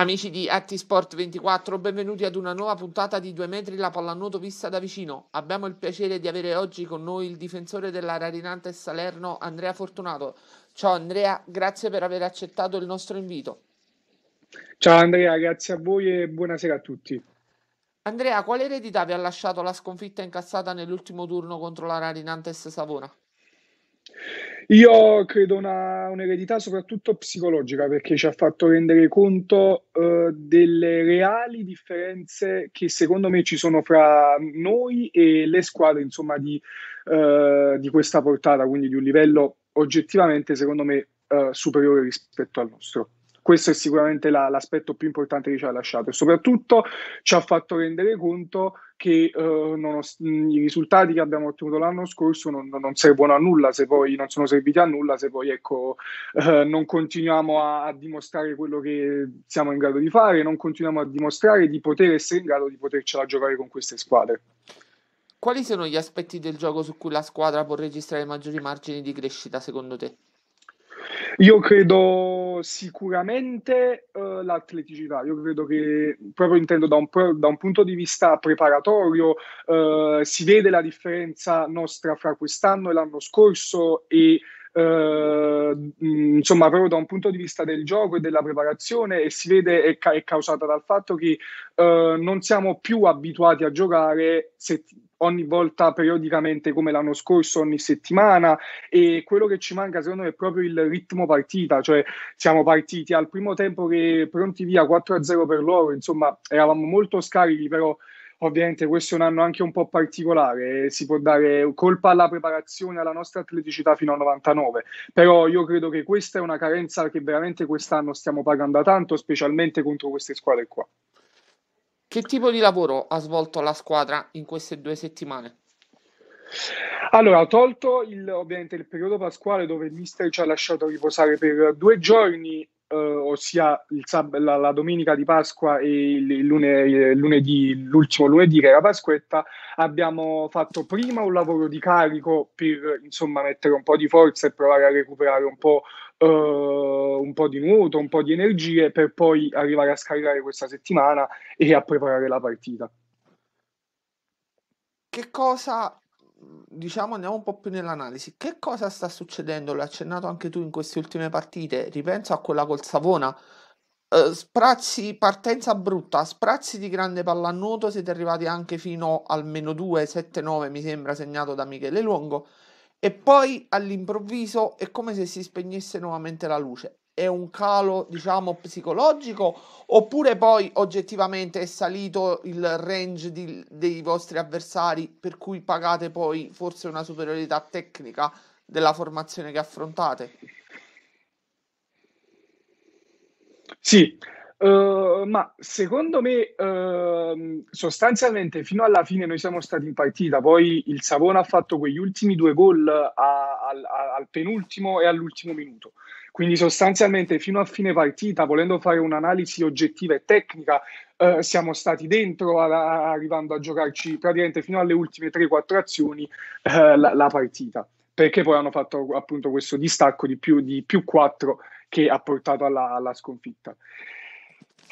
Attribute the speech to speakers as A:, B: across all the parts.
A: Amici di ActiSport24, benvenuti ad una nuova puntata di 2 metri la pallanuoto vista da vicino. Abbiamo il piacere di avere oggi con noi il difensore della Rarinante Salerno, Andrea Fortunato. Ciao Andrea, grazie per aver accettato il nostro invito.
B: Ciao Andrea, grazie a voi e buonasera a tutti.
A: Andrea, quale eredità vi ha lasciato la sconfitta incassata nell'ultimo turno contro la Rarinantes Savona?
B: Io credo una, un'eredità soprattutto psicologica perché ci ha fatto rendere conto uh, delle reali differenze che secondo me ci sono fra noi e le squadre insomma, di, uh, di questa portata, quindi di un livello oggettivamente secondo me uh, superiore rispetto al nostro questo è sicuramente la, l'aspetto più importante che ci ha lasciato e soprattutto ci ha fatto rendere conto che eh, os- i risultati che abbiamo ottenuto l'anno scorso non, non, servono a nulla se poi non sono serviti a nulla se poi ecco, eh, non continuiamo a, a, dimostrare quello che siamo in grado di fare non continuiamo a dimostrare di poter essere in grado di potercela giocare con queste squadre
A: quali sono gli aspetti del gioco su cui la squadra può registrare maggiori margini di crescita secondo te?
B: Io credo sicuramente uh, l'atleticità. Io credo che, proprio intendo da un, da un punto di vista preparatorio, uh, si vede la differenza nostra fra quest'anno e l'anno scorso e Uh, insomma, proprio da un punto di vista del gioco e della preparazione, e si vede è, ca- è causata dal fatto che uh, non siamo più abituati a giocare se ogni volta periodicamente come l'anno scorso, ogni settimana e quello che ci manca secondo me è proprio il ritmo partita, cioè siamo partiti al primo tempo che pronti via 4-0 per loro, insomma eravamo molto scarichi però ovviamente questo è un anno anche un po' particolare, eh, si può dare colpa alla preparazione, alla nostra atleticità fino al 99, però io credo che questa è una carenza che veramente quest'anno stiamo pagando tanto, specialmente contro queste squadre qua.
A: Che tipo di lavoro ha svolto la squadra in queste due settimane? Allora, tolto il, ovviamente
B: il periodo pasquale dove il mister ci ha lasciato riposare per due giorni, eh, ossia sab- la, la, domenica di Pasqua e il, il lune- lunedì, l'ultimo lunedì che era Pasquetta, abbiamo fatto prima un lavoro di carico per insomma mettere un po' di forza e provare a recuperare un po' eh, po' di nuoto, un po' di energie per poi arrivare a scaricare questa settimana e a preparare la partita.
A: Che cosa, diciamo, andiamo un po' più nell'analisi, che cosa sta succedendo? L'hai accennato anche tu in queste ultime partite, ripenso a quella col Savona. Uh, sprazzi, partenza brutta, sprazzi di grande pallanuoto, siete arrivati anche fino al meno 2, 7, 9 mi sembra segnato da Michele Longo e poi all'improvviso è come se si spegnesse nuovamente la luce è un calo, diciamo, psicologico oppure poi oggettivamente è salito il range di, dei vostri avversari per cui pagate poi forse una superiorità tecnica della formazione che affrontate?
B: Sì, uh, ma secondo me uh, sostanzialmente fino alla fine noi siamo stati in partita, poi il Savona ha fatto quegli ultimi due gol a, al, al penultimo e all'ultimo minuto. Quindi sostanzialmente fino a fine partita, volendo fare un'analisi oggettiva e tecnica, Uh, siamo stati dentro, a, arrivando a giocarci praticamente fino alle ultime 3-4 azioni uh, la, la, partita, perché poi hanno fatto appunto questo distacco di più, di più 4 che ha portato alla, alla sconfitta.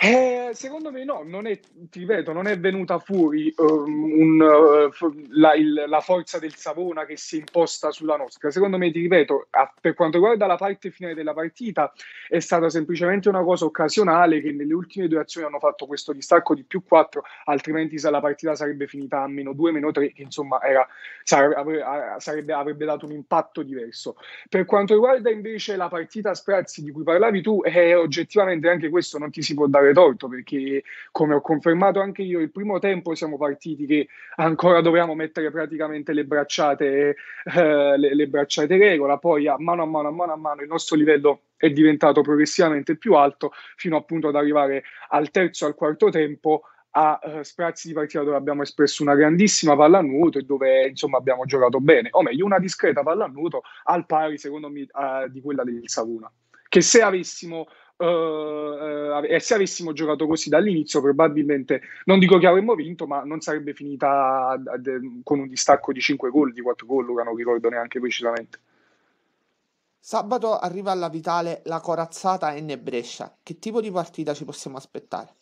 B: Eh, secondo me no, non è, ti ripeto, non è venuta fuori um, un, uh, la, il, la, forza del Savona che si è imposta sulla nostra. Secondo me, ti ripeto, a, per quanto riguarda la parte finale della partita, è stata semplicemente una cosa occasionale che nelle ultime due azioni hanno fatto questo distacco di più 4, altrimenti se la partita sarebbe finita a meno 2, meno 3, che insomma era, sarebbe, sarebbe, avrebbe dato un impatto diverso. Per quanto riguarda invece la partita a sprazzi di cui parlavi tu, eh, oggettivamente anche questo non ti si può dare dare torto perché come ho confermato anche io il primo tempo siamo partiti che ancora dovevamo mettere praticamente le bracciate, eh, le, le bracciate regola, poi a mano a mano a mano a mano il nostro livello è diventato progressivamente più alto fino appunto ad arrivare al terzo al quarto tempo a uh, eh, sprazzi di partita dove abbiamo espresso una grandissima pallanuto e dove insomma abbiamo giocato bene, o meglio una discreta pallanuto al pari secondo me uh, di quella del Savuna che se avessimo Uh, e se avessimo giocato così dall'inizio, probabilmente non dico che avremmo vinto, ma non sarebbe finita eh, con un distacco di 5 gol, di 4 gol, Luca, non ricordo neanche precisamente.
A: Sabato arriva alla Vitale la corazzata N Brescia. Che tipo di partita ci possiamo aspettare?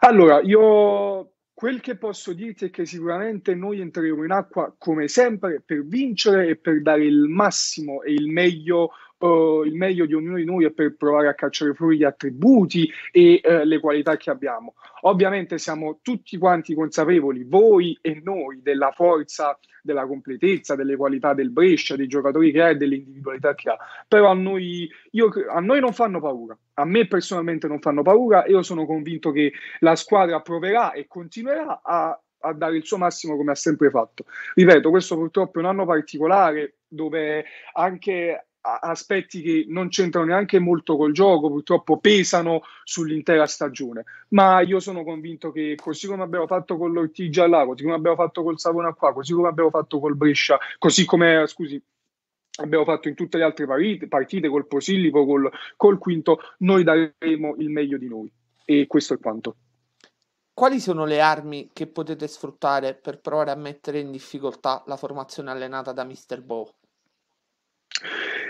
B: Allora, io quel che posso dirti è che sicuramente noi entreremo in acqua come sempre per vincere e per dare il massimo e il meglio uh, il meglio di ognuno di noi e per provare a cacciare fuori gli attributi e uh, le qualità che abbiamo. Ovviamente siamo tutti quanti consapevoli, voi e noi, della forza, della completezza, delle qualità del Brescia, dei giocatori che ha e delle individualità che ha, però a noi, io, a noi non fanno paura, a me personalmente non fanno paura, io sono convinto che la squadra proverà e continuerà a a dare il suo massimo come ha sempre fatto. Ripeto, questo purtroppo è un anno particolare dove anche aspetti che non c'entrano neanche molto col gioco, purtroppo pesano sull'intera stagione. Ma io sono convinto che così come abbiamo fatto con l'Ortigia là, così come abbiamo fatto col Savona qua, così come abbiamo fatto col Brescia, così come, scusi, abbiamo fatto in tutte le altre partite, partite col Posillipo, col, col Quinto, noi daremo il meglio di noi. E questo è quanto.
A: Quali sono le armi che potete sfruttare per provare a mettere in difficoltà la formazione allenata da Mr. Bo?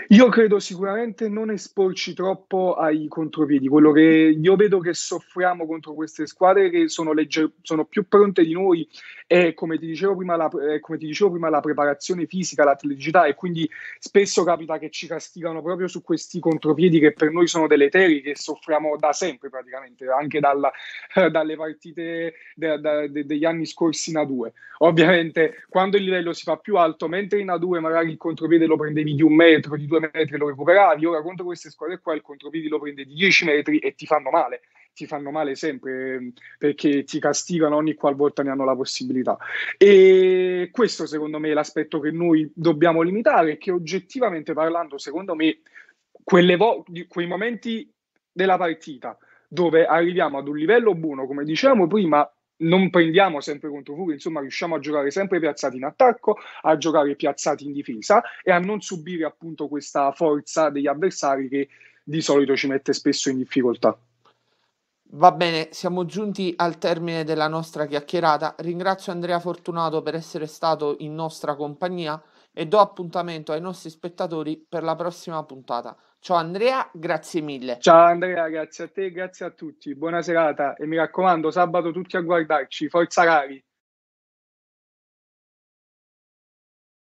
B: Io credo sicuramente non esporci troppo ai contropiedi, quello che io vedo che soffriamo contro queste squadre che sono, legge- sono più pronte di noi è come ti, dicevo prima, la, come ti dicevo prima la preparazione fisica, l'atleticità e quindi spesso capita che ci castigano proprio su questi contropiedi che per noi sono deleteri, che soffriamo da sempre praticamente, anche dalla, dalle partite de- de- de- degli anni scorsi in A2. Ovviamente quando il livello si fa più alto, mentre in A2 magari il contropiede lo prendevi di un metro, di due metri lo recuperavi. Ora contro queste squadre qua il contropiedi lo prende di 10 metri e ti fanno male. Ti fanno male sempre ehm, perché ti castigano ogni qualvolta ne hanno la possibilità. E questo secondo me è l'aspetto che noi dobbiamo limitare, che oggettivamente parlando, secondo me, quelle vo- quei momenti della partita dove arriviamo ad un livello buono, come dicevamo prima, non prendiamo sempre contro Fury, insomma riusciamo a giocare sempre piazzati in attacco, a giocare piazzati in difesa e a non subire appunto questa forza degli avversari che di solito ci mette spesso in difficoltà.
A: Va bene, siamo giunti al termine della nostra chiacchierata. Ringrazio Andrea Fortunato per essere stato in nostra compagnia e do appuntamento ai nostri spettatori per la prossima puntata. Ciao Andrea, grazie mille.
B: Ciao Andrea, grazie a te, grazie a tutti. Buona serata e mi raccomando, sabato tutti a guardarci. Forza Rari.